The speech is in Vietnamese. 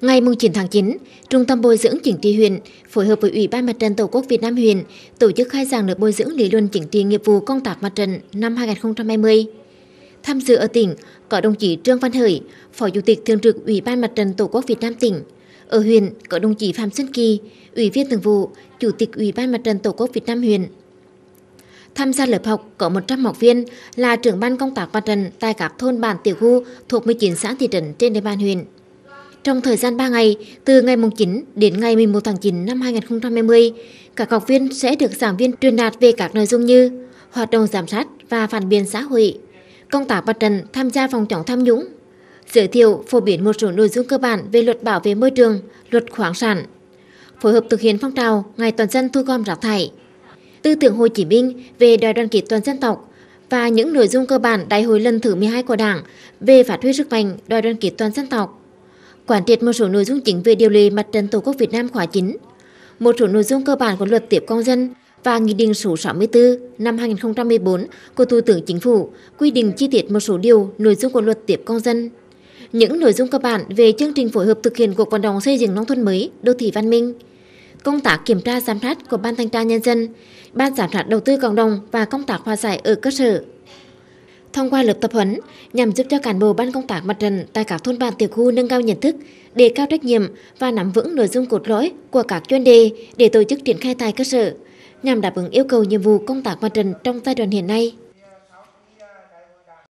Ngày 9 tháng 9, Trung tâm Bồi dưỡng Chính trị huyện phối hợp với Ủy ban Mặt trận Tổ quốc Việt Nam huyện tổ chức khai giảng lớp bồi dưỡng lý luận chính trị nghiệp vụ công tác mặt trận năm 2020. Tham dự ở tỉnh có đồng chí Trương Văn Hợi, Phó Chủ tịch Thường trực Ủy ban Mặt trận Tổ quốc Việt Nam tỉnh. Ở huyện có đồng chí Phạm Xuân Kỳ, Ủy viên Thường vụ, Chủ tịch Ủy ban Mặt trận Tổ quốc Việt Nam huyện. Tham gia lớp học có 100 học viên là trưởng ban công tác mặt trận tại các thôn bản tiểu khu thuộc 19 xã thị trấn trên địa bàn huyện. Trong thời gian 3 ngày, từ ngày 9 đến ngày 11 tháng 9 năm 2020, các học viên sẽ được giảng viên truyền đạt về các nội dung như hoạt động giám sát và phản biện xã hội, công tác mặt trận tham gia phòng chống tham nhũng, giới thiệu phổ biến một số nội dung cơ bản về luật bảo vệ môi trường, luật khoáng sản, phối hợp thực hiện phong trào ngày toàn dân thu gom rác thải, tư tưởng Hồ Chí Minh về đại đoàn kết toàn dân tộc và những nội dung cơ bản đại hội lần thứ 12 của Đảng về phát huy sức mạnh đại đoàn kết toàn dân tộc quán triệt một số nội dung chính về điều lệ mặt trận Tổ quốc Việt Nam khóa 9, một số nội dung cơ bản của luật tiếp công dân và Nghị định số 64 năm 2014 của Thủ tướng Chính phủ quy định chi tiết một số điều nội dung của luật tiếp công dân. Những nội dung cơ bản về chương trình phối hợp thực hiện cuộc vận động xây dựng nông thôn mới, đô thị văn minh, công tác kiểm tra giám sát của Ban Thanh tra Nhân dân, Ban Giám sát Đầu tư Cộng đồng và công tác hòa giải ở cơ sở thông qua lớp tập huấn nhằm giúp cho cán bộ ban công tác mặt trận tại các thôn bản tiểu khu nâng cao nhận thức, đề cao trách nhiệm và nắm vững nội dung cốt lõi của các chuyên đề để tổ chức triển khai tại cơ sở, nhằm đáp ứng yêu cầu nhiệm vụ công tác mặt trận trong giai đoạn hiện nay.